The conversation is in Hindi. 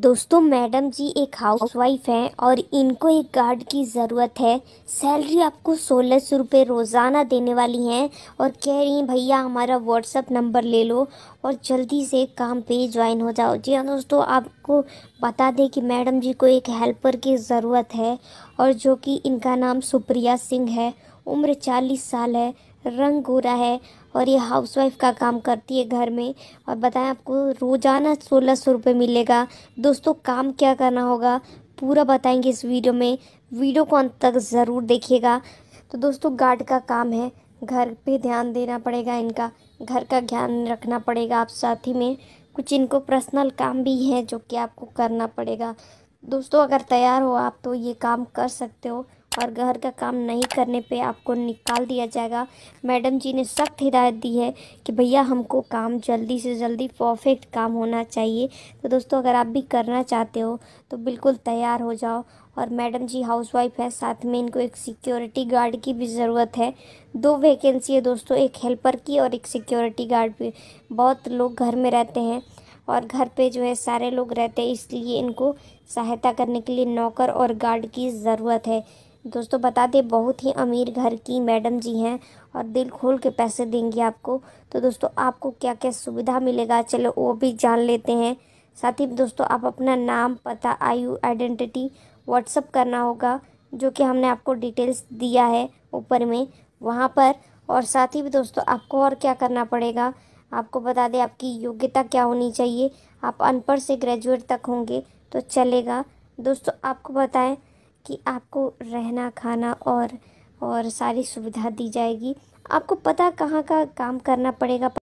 दोस्तों मैडम जी एक हाउसवाइफ हैं और इनको एक गार्ड की ज़रूरत है सैलरी आपको सोलह सौ रुपये रोज़ाना देने वाली हैं और कह रही हैं भैया हमारा व्हाट्सअप नंबर ले लो और जल्दी से काम पे ज्वाइन हो जाओ जी हाँ दोस्तों आपको बता दें कि मैडम जी को एक हेल्पर की ज़रूरत है और जो कि इनका नाम सुप्रिया सिंह है उम्र चालीस साल है रंग गोरा है और ये हाउसवाइफ का काम करती है घर में और बताएं आपको रोज़ाना सोलह सौ रुपये मिलेगा दोस्तों काम क्या करना होगा पूरा बताएंगे इस वीडियो में वीडियो को अंत तक ज़रूर देखिएगा तो दोस्तों गार्ड का काम है घर पे ध्यान देना पड़ेगा इनका घर का ध्यान रखना पड़ेगा आप साथ ही में कुछ इनको पर्सनल काम भी है जो कि आपको करना पड़ेगा दोस्तों अगर तैयार हो आप तो ये काम कर सकते हो और घर का काम नहीं करने पे आपको निकाल दिया जाएगा मैडम जी ने सख्त हिदायत दी है कि भैया हमको काम जल्दी से जल्दी परफेक्ट काम होना चाहिए तो दोस्तों अगर आप भी करना चाहते हो तो बिल्कुल तैयार हो जाओ और मैडम जी हाउसवाइफ है साथ में इनको एक सिक्योरिटी गार्ड की भी ज़रूरत है दो वैकेंसी है दोस्तों एक हेल्पर की और एक सिक्योरिटी गार्ड भी बहुत लोग घर में रहते हैं और घर पे जो है सारे लोग रहते हैं इसलिए इनको सहायता करने के लिए नौकर और गार्ड की ज़रूरत है दोस्तों बता दें बहुत ही अमीर घर की मैडम जी हैं और दिल खोल के पैसे देंगी आपको तो दोस्तों आपको क्या क्या सुविधा मिलेगा चलो वो भी जान लेते हैं साथ ही दोस्तों आप अपना नाम पता आयु आइडेंटिटी व्हाट्सअप करना होगा जो कि हमने आपको डिटेल्स दिया है ऊपर में वहाँ पर और साथ ही भी दोस्तों आपको और क्या करना पड़ेगा आपको बता दें आपकी योग्यता क्या होनी चाहिए आप अनपढ़ से ग्रेजुएट तक होंगे तो चलेगा दोस्तों आपको बताएं कि आपको रहना खाना और और सारी सुविधा दी जाएगी आपको पता कहाँ का काम करना पड़ेगा